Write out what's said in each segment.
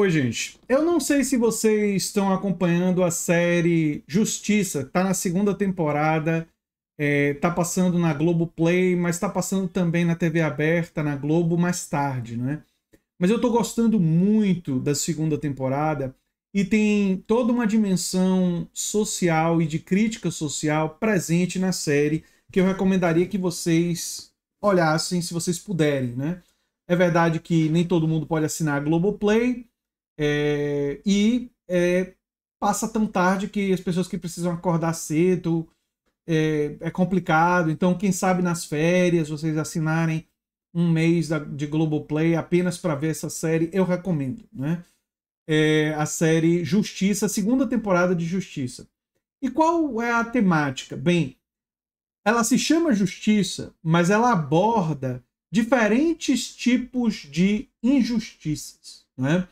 Oi, gente. Eu não sei se vocês estão acompanhando a série Justiça, tá na segunda temporada, é, tá passando na Globo Play, mas tá passando também na TV aberta, na Globo mais tarde, né? Mas eu tô gostando muito da segunda temporada e tem toda uma dimensão social e de crítica social presente na série que eu recomendaria que vocês olhassem se vocês puderem, né? É verdade que nem todo mundo pode assinar a Globoplay, é, e é, passa tão tarde que as pessoas que precisam acordar cedo é, é, complicado. Então, quem sabe nas férias vocês assinarem um mês da, de Globoplay apenas para ver essa série, eu recomendo. Né? É a série Justiça, segunda temporada de Justiça. E qual é a temática? Bem, ela se chama Justiça, mas ela aborda diferentes tipos de injustiças. Né?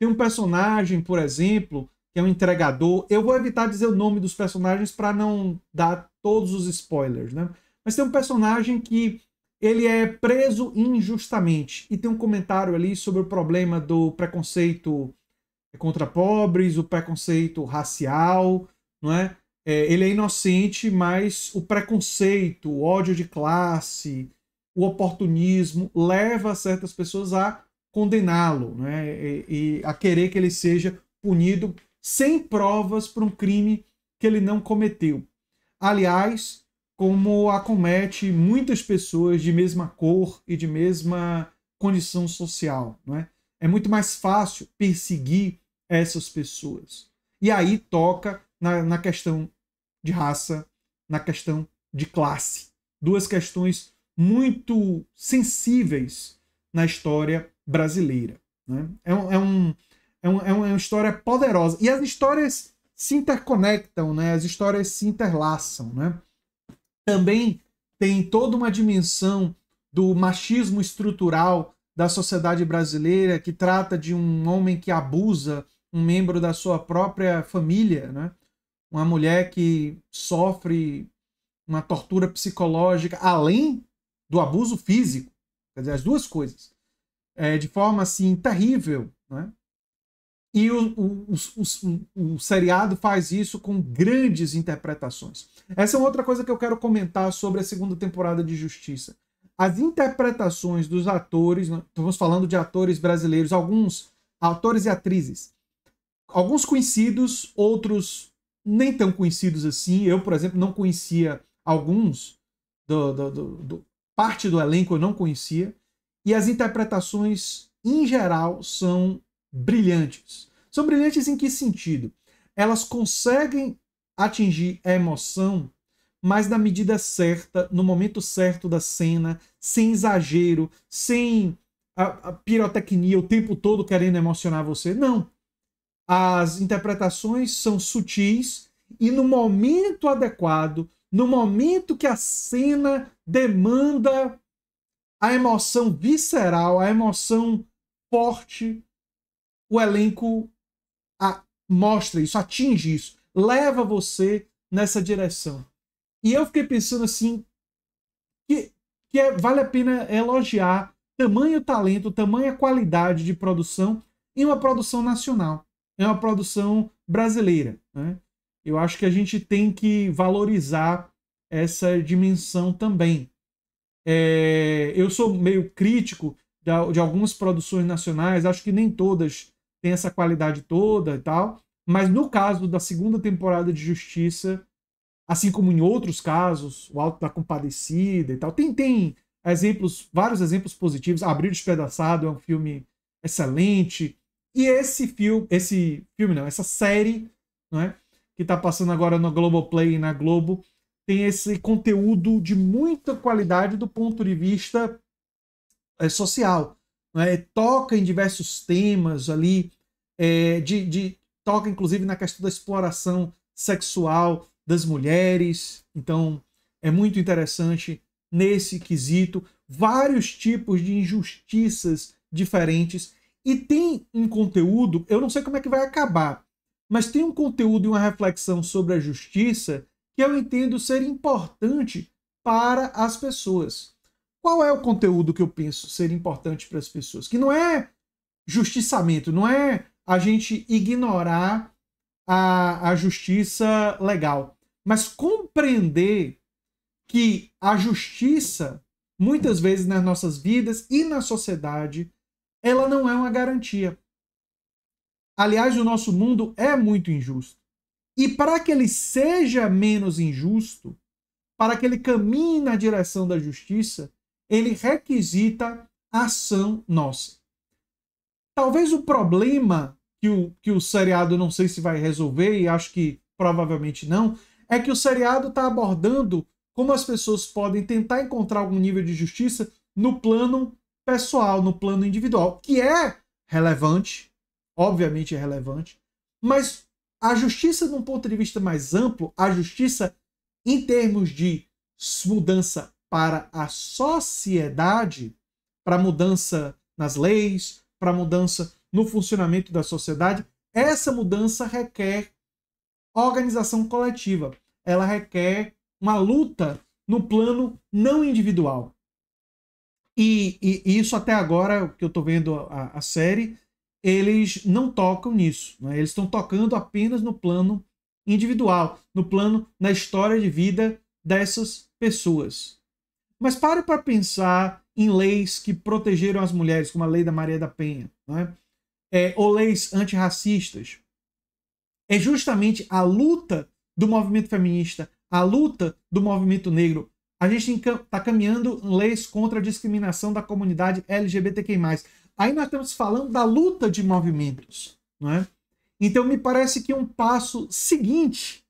Tem um personagem, por exemplo, que é um entregador. Eu vou evitar dizer o nome dos personagens para não dar todos os spoilers, né? Mas tem um personagem que ele é preso injustamente e tem um comentário ali sobre o problema do preconceito contra pobres, o preconceito racial, não é? é ele é inocente, mas o preconceito, o ódio de classe, o oportunismo leva certas pessoas a condená-lo né, e, e a querer que ele seja punido sem provas por um crime que ele não cometeu. Aliás, como acomete muitas pessoas de mesma cor e de mesma condição social. né, é? é muito mais fácil perseguir essas pessoas. E aí toca na, na questão de raça, na questão de classe. Duas questões muito sensíveis na história brasileira. Né? É, um, é, um, é, um, é uma história poderosa. E as histórias se interconectam, né? as histórias se interlaçam. Né? Também tem toda uma dimensão do machismo estrutural da sociedade brasileira, que trata de um homem que abusa um membro da sua própria família, né? uma mulher que sofre uma tortura psicológica, além do abuso físico. Quer dizer, as duas coisas é, de forma assim terrível, né? E o, o, o, o, seriado faz isso com grandes interpretações. Essa é outra coisa que eu quero comentar sobre a segunda temporada de Justiça. As interpretações dos atores, né? estamos falando de atores brasileiros, alguns atores e atrizes, alguns conhecidos, outros nem tão conhecidos assim. Eu, por exemplo, não conhecia alguns do, do, do, do parte do elenco, eu não conhecia e as interpretações, em geral, são brilhantes. São brilhantes em que sentido? Elas conseguem atingir a emoção, mas na medida certa, no momento certo da cena, sem exagero, sem a, pirotecnia o tempo todo querendo emocionar você. Não. As interpretações são sutis e no momento adequado, no momento que a cena demanda a emoção visceral, a emoção forte, o elenco a, mostra isso, atinge isso, leva você nessa direção. E eu fiquei pensando assim que, que é, vale a pena elogiar tamanho talento, tamanha qualidade de produção em uma produção nacional, em uma produção brasileira. Né? Eu acho que a gente tem que valorizar essa dimensão também. É, eu sou meio crítico de, de, algumas produções nacionais, acho que nem todas têm essa qualidade toda e tal, mas no caso da segunda temporada de Justiça, assim como em outros casos, o Alto da Compadecida e tal, tem, tem exemplos, vários exemplos positivos. Abril Despedaçado é um filme excelente. E esse filme, esse filme não, essa série, não é? que está passando agora no Globoplay e na Globo, tem esse conteúdo de muita qualidade do ponto de vista é, social. Né? Toca em diversos temas ali, é, de, de, toca inclusive na questão da exploração sexual das mulheres. Então, é muito interessante nesse quesito. Vários tipos de injustiças diferentes. E tem um conteúdo, eu não sei como é que vai acabar, mas tem um conteúdo e uma reflexão sobre a justiça que eu entendo ser importante para as pessoas. Qual é o conteúdo que eu penso ser importante para as pessoas? Que não é justiçamento, não é a gente ignorar a, a justiça legal, mas compreender que a justiça, muitas vezes nas nossas vidas e na sociedade, ela não é uma garantia. Aliás, o nosso mundo é muito injusto. E para que ele seja menos injusto, para que ele caminhe na direção da justiça, ele requisita ação nossa. Talvez o problema que o, que o seriado não sei se vai resolver, e acho que provavelmente não, é que o seriado está abordando como as pessoas podem tentar encontrar algum nível de justiça no plano pessoal, no plano individual, que é relevante, obviamente é relevante, mas a justiça, de um ponto de vista mais amplo, a justiça em termos de mudança para a sociedade, para mudança nas leis, para mudança no funcionamento da sociedade, essa mudança requer organização coletiva. Ela requer uma luta no plano não individual. E, e, e isso até agora, que eu estou vendo a, a série, eles não tocam nisso. Né? Eles estão tocando apenas no plano individual, no plano, na história de vida dessas pessoas. Mas pare para pensar em leis que protegeram as mulheres, como a lei da Maria da Penha, né? é, ou leis antirracistas. É justamente a luta do movimento feminista, a luta do movimento negro. A gente está caminhando leis contra a discriminação da comunidade LGBTQI. Aí nós estamos falando da luta de movimentos, não é? Então me parece que um passo seguinte,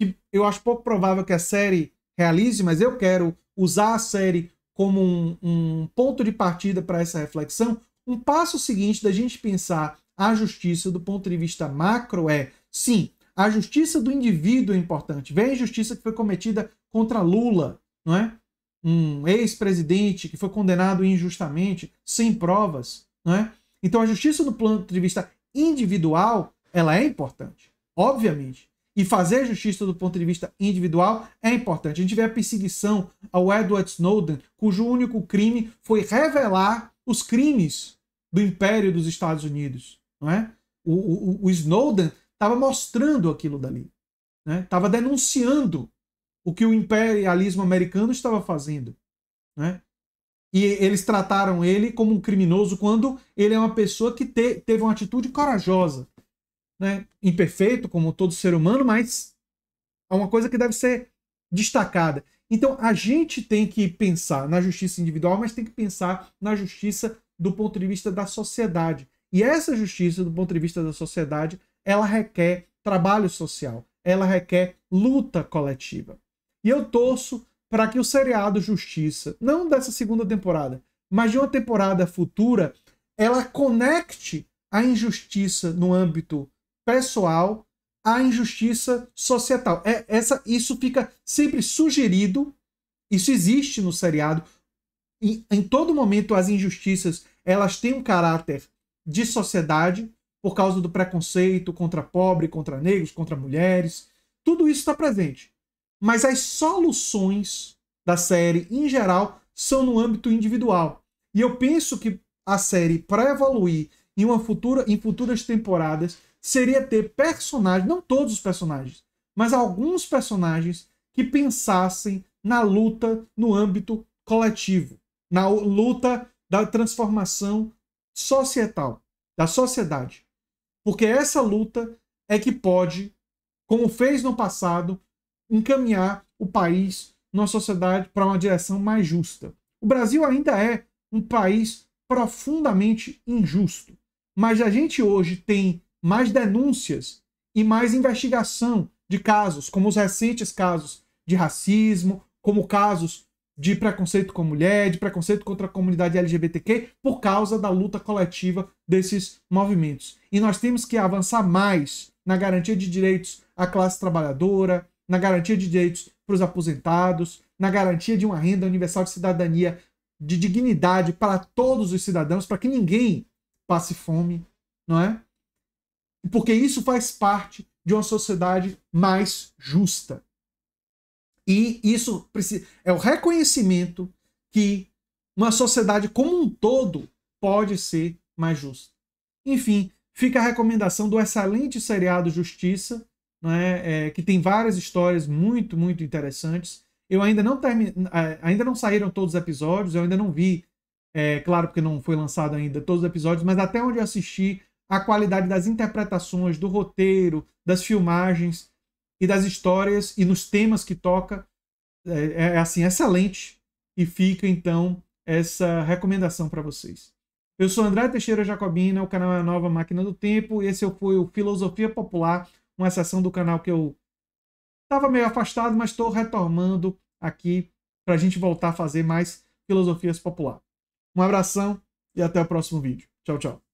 que eu acho pouco provável que a série realize, mas eu quero usar a série como um, um ponto de partida para essa reflexão. Um passo seguinte da gente pensar a justiça do ponto de vista macro é, sim, a justiça do indivíduo é importante. Vem a injustiça que foi cometida contra Lula, não é? Um ex-presidente que foi condenado injustamente, sem provas. Né? Então a justiça do ponto de vista individual, ela é importante, obviamente. E fazer justiça do ponto de vista individual é importante. A gente vê a perseguição ao Edward Snowden, cujo único crime foi revelar os crimes do Império dos Estados Unidos. Não é? o, o, o Snowden estava mostrando aquilo dali, estava né? denunciando o que o imperialismo americano estava fazendo. Né? E eles trataram ele como um criminoso quando ele é uma pessoa que te, teve uma atitude corajosa. Né? Imperfeito, como todo ser humano, mas é uma coisa que deve ser destacada. Então a gente tem que pensar na justiça individual, mas tem que pensar na justiça do ponto de vista da sociedade. E essa justiça, do ponto de vista da sociedade, ela requer trabalho social, ela requer luta coletiva. E eu torço para que o seriado Justiça, não dessa segunda temporada, mas de uma temporada futura, ela conecte a injustiça no âmbito pessoal à injustiça societal. É, essa, isso fica sempre sugerido, isso existe no seriado. E, em todo momento, as injustiças elas têm um caráter de sociedade por causa do preconceito contra pobre, contra negros, contra mulheres. Tudo isso está presente mas as soluções da série, em geral, são no âmbito individual. E eu penso que a série, para evoluir em, uma futura, em futuras temporadas, seria ter personagens, não todos os personagens, mas alguns personagens que pensassem na luta no âmbito coletivo, na luta da transformação societal, da sociedade. Porque essa luta é que pode, como fez no passado, encaminhar o país, nossa sociedade, para uma direção mais justa. O Brasil ainda é um país profundamente injusto, mas a gente hoje tem mais denúncias e mais investigação de casos, como os recentes casos de racismo, como casos de preconceito com a mulher, de preconceito contra a comunidade LGBTQ, por causa da luta coletiva desses movimentos. E nós temos que avançar mais na garantia de direitos à classe trabalhadora, na garantia de direitos para os aposentados, na garantia de uma renda universal de cidadania, de dignidade para todos os cidadãos, para que ninguém passe fome, não é? Porque isso faz parte de uma sociedade mais justa. E isso é o reconhecimento que uma sociedade como um todo pode ser mais justa. Enfim, fica a recomendação do excelente seriado Justiça, né, é, que tem várias histórias muito, muito interessantes. Eu ainda não termi... É, ainda não saíram todos os episódios, eu ainda não vi, é, claro, porque não foi lançado ainda todos os episódios, mas até onde eu assisti, a qualidade das interpretações, do roteiro, das filmagens e das histórias e nos temas que toca é, é, é assim excelente. E fica então essa recomendação para vocês. Eu sou André Teixeira Jacobina, o canal é a Nova Máquina do Tempo, e esse foi o Filosofia Popular uma sessão do canal que eu estava meio afastado, mas estou retomando aqui para a gente voltar a fazer mais filosofias populares. Um abração e até o próximo vídeo. Tchau, tchau.